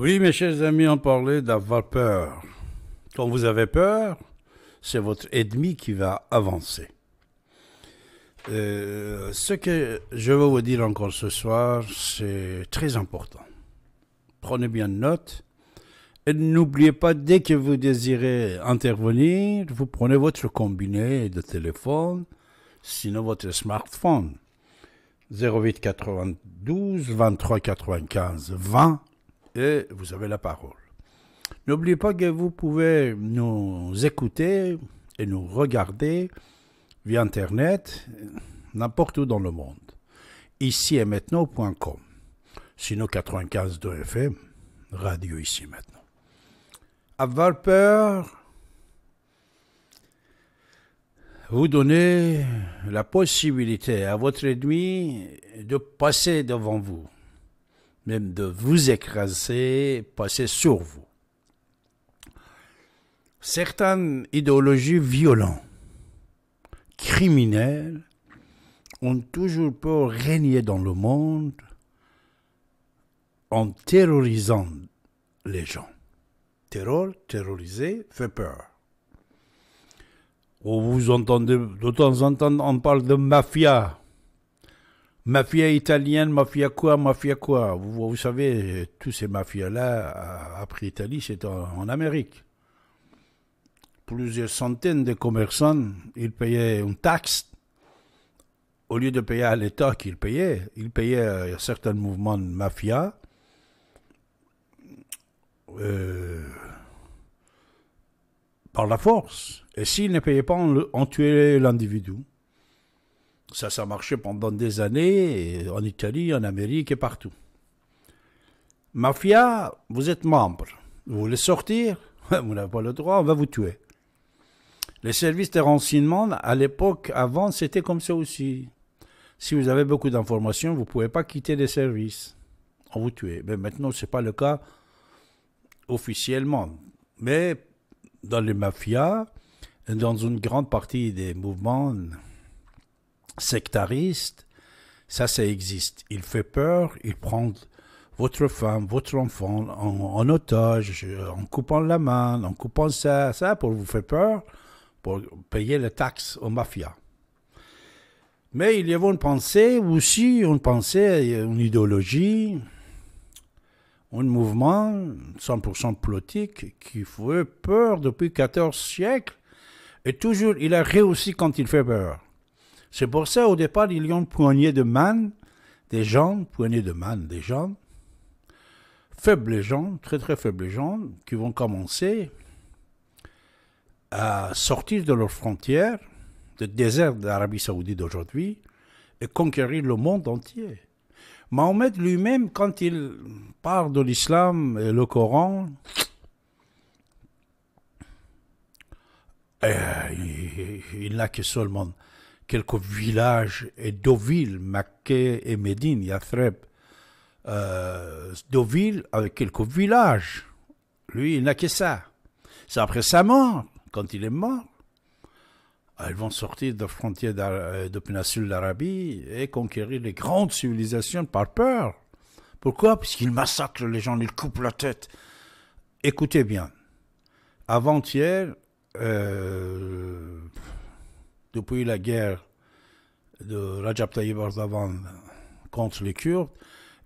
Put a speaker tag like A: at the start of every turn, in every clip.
A: Oui, mes chers amis, on parlait d'avoir peur. Quand vous avez peur, c'est votre ennemi qui va avancer. Euh, ce que je veux vous dire encore ce soir, c'est très important. Prenez bien note. Et n'oubliez pas, dès que vous désirez intervenir, vous prenez votre combiné de téléphone, sinon votre smartphone. 08 92 23 95 20 et vous avez la parole. N'oubliez pas que vous pouvez nous écouter et nous regarder via Internet n'importe où dans le monde. Ici et maintenant.com. Sinon 95 de FM, radio ici maintenant. Avoir peur, vous donnez la possibilité à votre ennemi de passer devant vous même de vous écraser, passer sur vous. Certaines idéologies violentes, criminelles, ont toujours peur régner dans le monde en terrorisant les gens. Terror, terroriser, fait peur. Vous entendez, de temps en temps, on parle de mafia. Mafia italienne, mafia quoi, mafia quoi vous, vous savez, tous ces mafias-là, euh, après Italie, c'est en, Amérique. Plusieurs centaines de commerçants, ils payaient une taxe. Au lieu de payer à l'État qu'ils payaient, ils payaient à euh, certains mouvements de mafia. Euh, par la force. Et s'ils ne payaient pas, on, on tuait l'individu. Ça, ça marchait pendant des années, en Italie, en Amérique et partout. Mafia, vous êtes membre. Vous voulez sortir Vous n'avez pas le droit, on va vous tuer. Les services de renseignement, à l'époque, avant, c'était comme ça aussi. Si vous avez beaucoup d'informations, vous ne pouvez pas quitter les services. On vous tue. Mais maintenant, ce n'est pas le cas officiellement. Mais dans les mafias, dans une grande partie des mouvements sectariste, ça, ça existe. Il fait peur, il prend votre femme, votre enfant en, otage, en coupant la main, en coupant ça, ça, pour vous faire peur, pour payer les taxes aux mafias. Mais il y avait une pensée aussi, une pensée, une idéologie, un mouvement 100% politique qui fait peur depuis 14 siècles. Et toujours, il a réussi quand il fait peur. C'est pour ça, au départ, il y a une poignée de man, des gens, poignées de man, des gens, faibles gens, très très faibles gens, qui vont commencer à sortir de leurs frontières, de désert d'Arabie Saoudite d'aujourd'hui, et conquérir le monde entier. Mahomet lui-même, quand il parle de l'islam et le Coran, euh, il n'a que seulement quelques villages, et Deauville, Maquet et Médine, Yathreb. Euh, Deauville avec quelques villages. Lui, il n'a que ça. C'est après sa mort, quand il est mort. Ils vont sortir de frontières euh, de péninsule d'Arabie et conquérir les grandes civilisations par peur. Pourquoi Parce qu'ils massacrent les gens, ils coupent la tête. Écoutez bien. Avant-hier, euh, depuis la guerre de Rajab Tayyip Erdogan contre les Kurdes,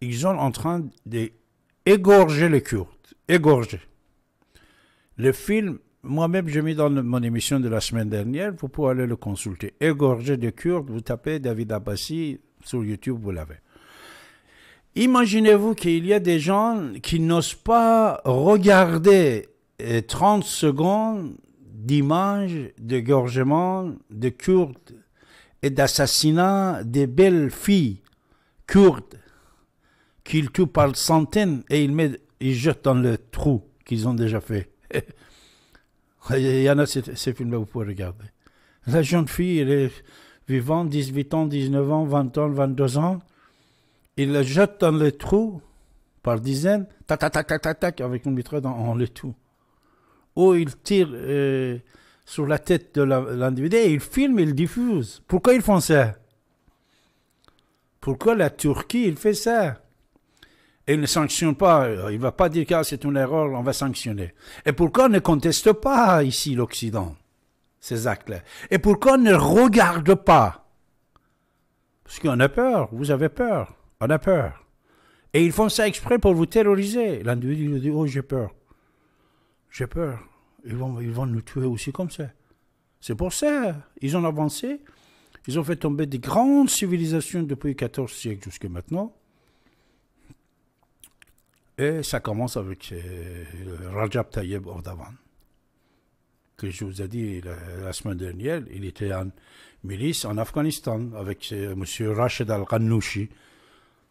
A: ils sont en train d'égorger les Kurdes. Égorger. Le film, moi-même, j'ai mis dans mon émission de la semaine dernière, vous pouvez aller le consulter. Égorger des Kurdes, vous tapez David Abbassi sur YouTube, vous l'avez. Imaginez-vous qu'il y a des gens qui n'osent pas regarder 30 eh, secondes d'images de gorgement de Kurdes et d'assassinats des belles filles kurdes qu'ils tuent par centaines et ils, mettent, ils jettent dans le trou qu'ils ont déjà fait. Il y en a ces, films-là, vous pouvez regarder. La jeune fille, elle est vivante, 18 ans, 19 ans, 20 ans, 22 ans. Ils la jettent dans le trou par dizaines, tac, tac, tac, tac, tac, avec une mitraille, dans le tout où ils tire euh, sur la tête de l'individu et il filment et il diffuse. Pourquoi ils font ça Pourquoi la Turquie, il fait ça et il ne sanctionne pas, euh, il ne va pas dire que ah, c'est une erreur, on va sanctionner. Et pourquoi on ne conteste pas ici l'Occident ces actes-là Et pourquoi on ne regarde pas Parce qu'on a peur, vous avez peur, on a peur. Et ils font ça exprès pour vous terroriser. L'individu dit, oh j'ai peur. J'ai peur. Ils vont, ils vont nous tuer aussi comme ça. C'est pour ça. Ils ont avancé. Ils ont fait tomber des grandes civilisations depuis le 14 siècle jusqu'à maintenant. Et ça commence avec euh, Rajab Tayyeb Ordavan, que je vous ai dit la, semaine dernière. Il était en milice en Afghanistan avec euh, Monsieur M. Rachid al Ghannouchi,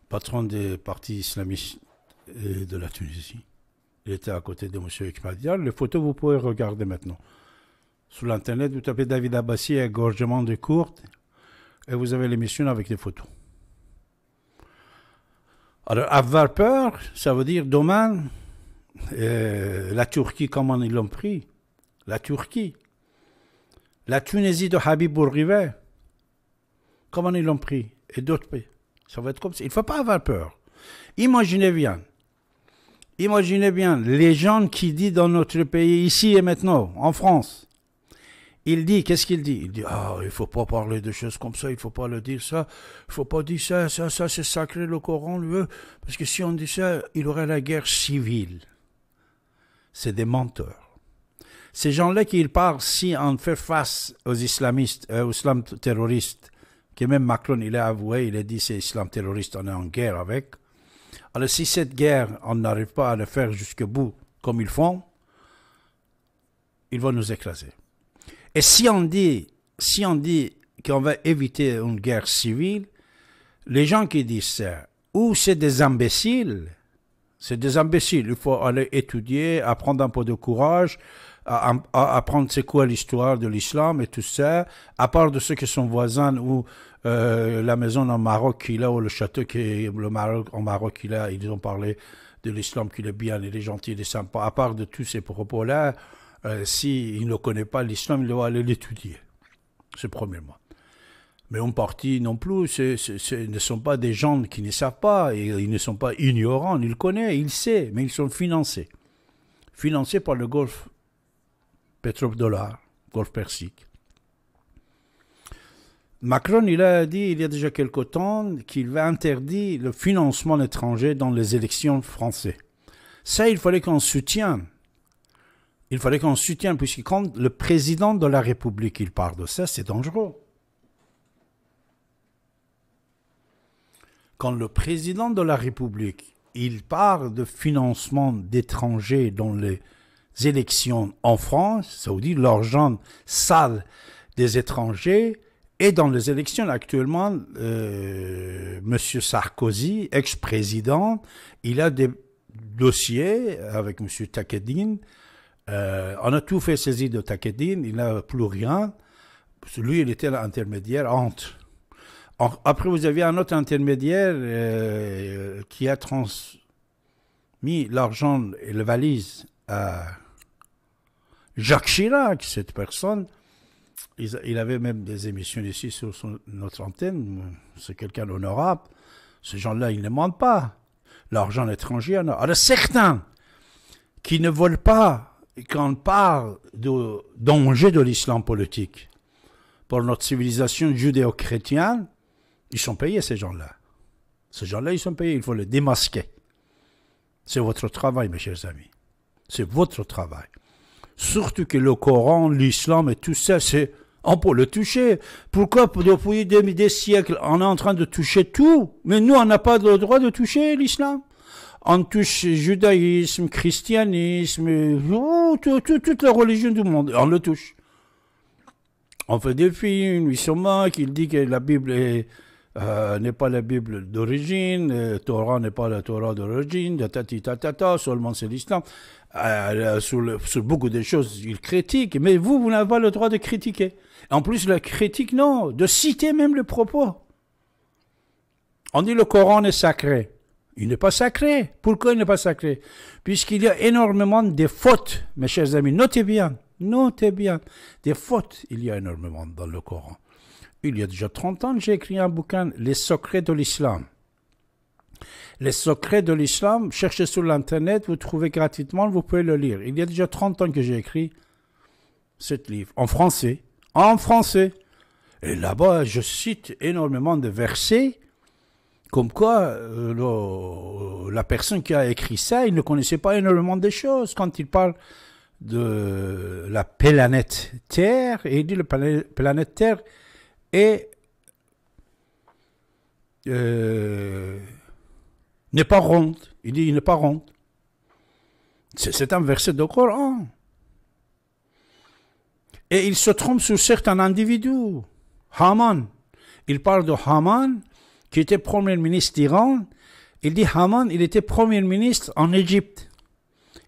A: patron des partis islamistes euh, de la Tunisie. Il était à côté de M. Ekmadial. Les photos, vous pouvez regarder maintenant. Sur l'Internet, vous tapez David Abbassi et égorgement de courtes et vous avez l'émission avec les photos. Alors, avoir peur, ça veut dire demain, la Turquie, comment ils l'ont pris La Turquie. La Tunisie de Habib Rivet. comment ils l'ont pris Et d'autres pays. Ça va être comme ça. Il ne faut pas avoir peur. Imaginez bien, Imaginez bien les gens qui disent dans notre pays, ici et maintenant, en France. Il dit, qu'est-ce qu'il dit Il dit, ah, faut pas parler de choses comme ça, il faut pas le dire ça, il faut pas dire ça, ça, ça, c'est sacré le Coran, le veut. parce que si on dit ça, il aurait la guerre civile. C'est des menteurs. Ces gens-là qui parlent, si on fait face aux islamistes, euh, aux islam terroristes, que même Macron, il a avoué, il a dit c'est islam terroriste, on est en guerre avec, alors si cette guerre, on n'arrive pas à le faire jusqu'au bout comme ils font, ils vont nous écraser. Et si on dit, si on dit qu'on va éviter une guerre civile, les gens qui disent ça, ou c'est des imbéciles, c'est des imbéciles. Il faut aller étudier, apprendre un peu de courage, apprendre c'est quoi l'histoire de l'islam et tout ça, à part de ceux qui sont voisins ou euh, la maison en Maroc qu'il a, ou le château qui le Maroc, en Maroc qu'il a, ils ont parlé de l'islam qu'il est bien, il est gentil, il est sympa. À part de tous ces propos-là, euh, si s'il ne connaît pas l'islam, il doit aller l'étudier. C'est mot Mais on partie non plus, ce ne sont pas des gens qui ne savent pas, et ils ne sont pas ignorants, ils connaissent, ils savent, mais ils sont financés. Financés par le Golfe pétrodollar, Golfe Persique. Macron, il a dit il y a déjà quelque temps qu'il va interdire le financement étranger dans les élections françaises. Ça, il fallait qu'on soutienne. Il fallait qu'on soutienne, puisque quand le président de la République il parle de ça, c'est dangereux. Quand le président de la République il parle de financement d'étrangers dans les élections en France, ça veut dire l'argent sale des étrangers, et dans les élections actuellement, euh, M. Sarkozy, ex-président, il a des dossiers avec M. Takedine. Euh, on a tout fait saisir de Takedine, il n'a plus rien. Lui, il était l'intermédiaire entre. après, vous avez un autre intermédiaire euh, qui a transmis l'argent et la valise à Jacques Chirac, cette personne il avait même des émissions ici sur notre antenne. C'est quelqu'un d'honorable. Ces gens-là, ils ne mentent pas. L'argent étranger, alors certains qui ne veulent pas quand on parle de danger de l'islam politique pour notre civilisation judéo-chrétienne, ils sont payés, ces gens-là. Ces gens-là, ils sont payés, il faut les démasquer. C'est votre travail, mes chers amis. C'est votre travail. Surtout que le Coran, l'islam et tout ça, c'est on peut le toucher. Pourquoi depuis des, siècles, on est en train de toucher tout, mais nous, on n'a pas le droit de toucher l'islam on touche judaïsme, christianisme, euh, tout, tout, toutes les du monde, on le touche. On fait des films, ils sont moquent, qui dit que la Bible est, euh, n'est pas la Bible d'origine, euh, Torah n'est pas la Torah d'origine, seulement c'est l'islam. Euh, sur, beaucoup de choses, il critique, mais vous, vous n'avez pas le droit de critiquer. En plus, la critique, non, de citer même le propos. On dit le Coran est sacré. Il n'est pas sacré. Pourquoi il n'est pas sacré Puisqu'il y a énormément de fautes, mes chers amis. Notez bien, notez bien, des fautes, il y a énormément dans le Coran il y a déjà 30 ans, j'ai écrit un bouquin, Les secrets de l'islam. Les secrets de l'islam, cherchez sur l'Internet, vous trouvez gratuitement, vous pouvez le lire. Il y a déjà 30 ans que j'ai écrit ce livre, en français. En français. Et là-bas, je cite énormément de versets, comme quoi euh, euh, la personne qui a écrit ça, il ne connaissait pas énormément de choses. Quand il parle de la planète Terre, et il dit la planète Terre, et euh, n'est pas ronde. Il dit, il n'est pas ronde. C'est un verset du Coran. Et il se trompe sur certains individus. Haman. Il parle de Haman, qui était premier ministre d'Iran. Il dit Haman, il était premier ministre en Égypte.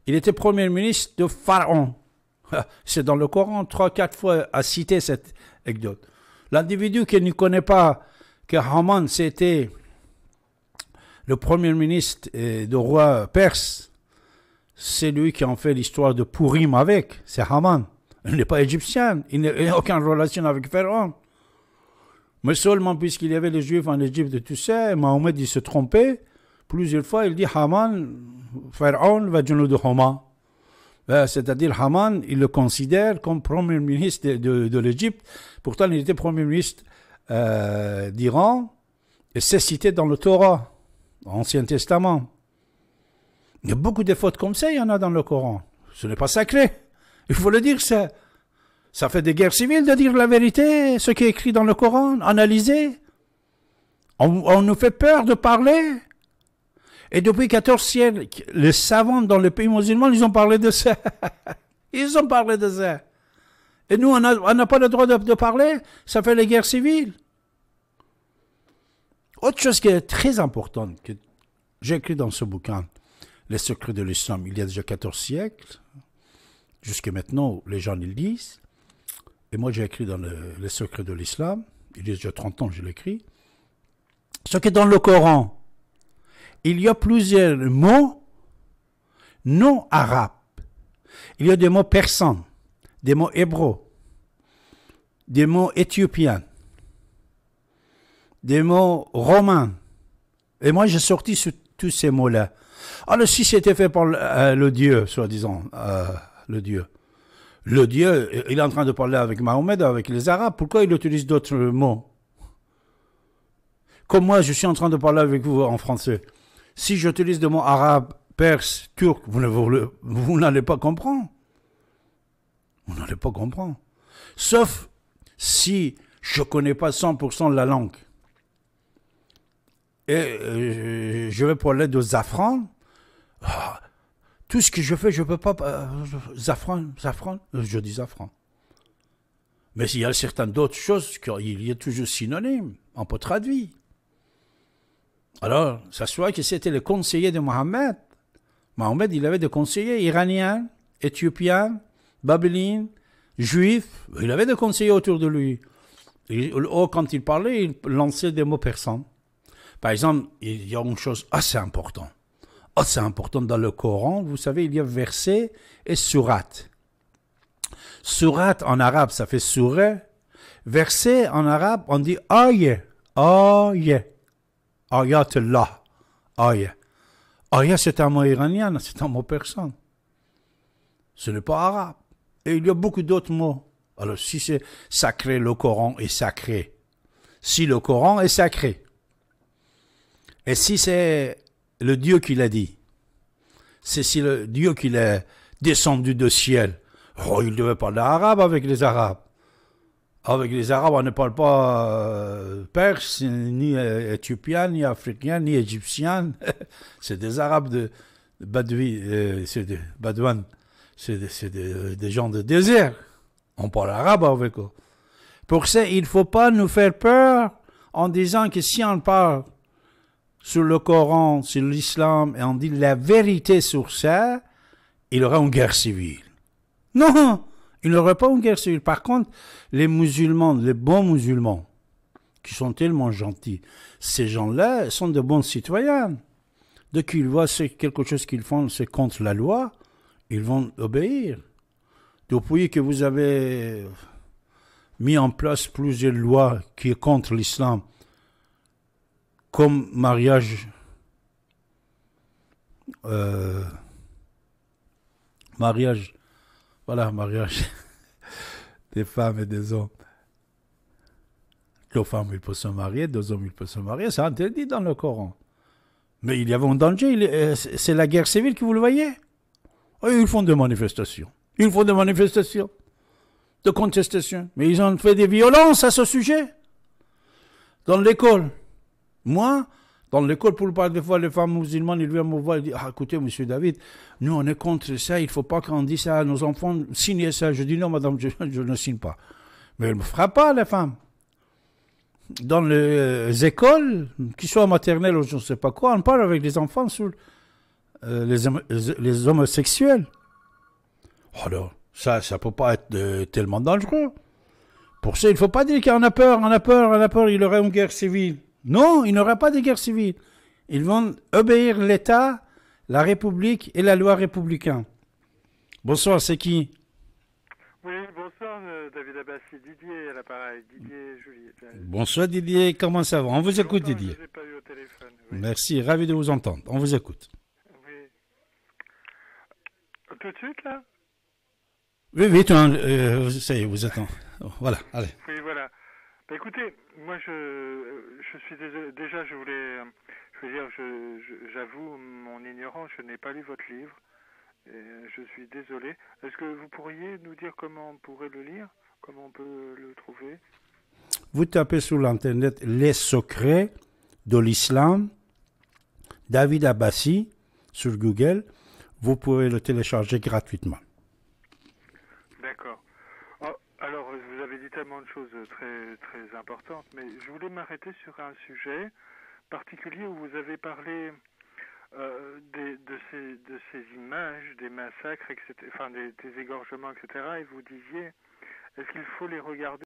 A: Il était premier ministre de Pharaon. C'est dans le Coran, trois, quatre fois à citer cette anecdote. L'individu qui ne connaît pas que Haman, c'était le premier ministre euh, du roi perse, c'est lui qui en fait l'histoire de Purim avec, c'est Haman. Il n'est pas égyptien, il n'a aucune relation avec Pharaon. Mais seulement puisqu'il y avait les juifs en Égypte, tu sais, Mahomet il se trompait. Plusieurs fois, il dit Haman, Pharaon va nom de Haman. Ben, c'est-à-dire Haman, il le considère comme premier ministre de, de, l'Égypte. Pourtant, il était premier ministre euh, d'Iran et c'est cité dans le Torah, Ancien Testament. Il y a beaucoup de fautes comme ça, il y en a dans le Coran. Ce n'est pas sacré. Il faut le dire, ça. Ça fait des guerres civiles de dire la vérité, ce qui est écrit dans le Coran, analyser. On, on nous fait peur de parler. Et depuis 14 siècles, les savants dans les pays musulmans, ils ont parlé de ça. ils ont parlé de ça. Et nous, on n'a pas le droit de, parler. Ça fait les guerres civiles. Autre chose qui est très importante que j'ai écrit dans ce bouquin, Les secrets de l'islam, il y a déjà 14 siècles. Jusqu'à maintenant, les gens ils disent. Et moi, j'ai écrit dans Les secrets de l'islam, il y a déjà 30 ans je l'écris. Ce qui est dans le Coran, il y a plusieurs mots non arabes. Il y a des mots persans, des mots hébreux, des mots éthiopiens, des mots romains. Et moi, j'ai sorti tous ces mots-là. Alors, ah, si c'était fait par euh, le Dieu, soi-disant, euh, le Dieu, le Dieu, il est en train de parler avec Mahomet, avec les Arabes, pourquoi il utilise d'autres mots Comme moi, je suis en train de parler avec vous en français. Si j'utilise des mots arabes, perse, turc, vous n'allez pas comprendre. Vous n'allez pas comprendre. Sauf si je ne connais pas 100% la langue. Et euh, je vais parler de Zafran. Ah, tout ce que je fais, je ne peux pas... Euh, zafran, Zafran, euh, je dis Zafran. Mais il y a certaines d'autres choses il y a toujours synonyme. On peut traduire. Alors, ça se voit que c'était le conseiller de Mohammed. Mohammed, il avait des conseillers iraniens, éthiopiens, babyloniens, juifs. Il avait des conseillers autour de lui. Oh, quand il parlait, il lançait des mots persans. Par exemple, il y a une chose assez importante. Assez importante dans le Coran, vous savez, il y a verset et surat. Surat, en arabe, ça fait sourat. Verset en arabe, on dit aïe, aïe. Ayatullah, Aya. c'est un mot iranien, c'est un mot personne. Ce n'est pas arabe. Et il y a beaucoup d'autres mots. Alors, si c'est sacré, le Coran est sacré. Si le Coran est sacré, et si c'est le Dieu qui l'a dit, c'est si le Dieu qui l'a descendu du ciel, oh, il ne devait parler arabe avec les Arabes. Avec les Arabes, on ne parle pas euh, perse, ni euh, éthiopien, ni africain, ni égyptien. c'est des Arabes de, euh, Badouane. c'est des C'est des gens de désert. On parle arabe avec eux. Pour ça, il ne faut pas nous faire peur en disant que si on parle sur le Coran, sur l'islam, et on dit la vérité sur ça, il y aura une guerre civile. Non, il n'aurait pas une guerre civile. Par contre, les musulmans, les bons musulmans, qui sont tellement gentils, ces gens-là sont de bons citoyens. Dès qu'ils voient quelque chose qu'ils font, c'est contre la loi, ils vont obéir. Depuis que vous avez mis en place plusieurs lois qui sont contre l'islam, comme mariage, euh, mariage voilà mariage des femmes et des hommes. Les femmes, ils peuvent se marier, deux hommes, ils peuvent se marier, c'est interdit dans le Coran. Mais il y avait un danger, euh, c'est la guerre civile que vous le voyez. Oh, ils font des manifestations. Ils font des manifestations de contestations. Mais ils ont fait des violences à ce sujet. Dans l'école. Moi, dans l'école pour parler des fois les femmes musulmanes, ils me voir et disent « ah, écoutez, monsieur David, nous on est contre ça, il ne faut pas qu'on dise ça à nos enfants, signez ça. Je dis non, madame, je, ne signe pas. Mais elle ne me frappe pas, les femmes. Dans les euh, écoles, qu'ils soient maternelles ou je ne sais pas quoi, on parle avec les enfants sur euh, les, homosexuels. Alors, ça, ça ne peut pas être euh, tellement dangereux. Pour ça, il ne faut pas dire qu'on a peur, on a peur, on a peur, il y aurait une guerre civile. Non, il n'y aura pas de guerre civile. Ils vont obéir l'État, la République et la loi républicaine. Bonsoir, c'est qui Oui, bonsoir euh, David Abassi, Didier à l'appareil, Didier Juliette. Bonsoir Didier, comment ça va On vous écoute Didier. Je pas eu au téléphone, Merci, ravi de vous entendre, on vous écoute. Oui. Tout de suite là Oui, oui, tout, hein, euh, ça y est, vous attend. Oh, voilà, allez. Oui, voilà. Bah, écoutez, moi euh, je, suis désolé. déjà, je voulais, je veux dire, j'avoue mon ignorance, je n'ai pas lu votre livre. je suis désolé. Est-ce que vous pourriez nous dire comment on pourrait le lire, comment on peut le trouver Vous tapez sur l'internet les secrets de l'islam, David Abbassi sur Google. Vous pouvez le télécharger gratuitement. chose très, très importante, mais je voulais m'arrêter sur un sujet particulier où vous avez parlé euh, des, de, ces, de ces images, des massacres, des égorgements, etc., et vous disiez, est-ce qu'il faut les regarder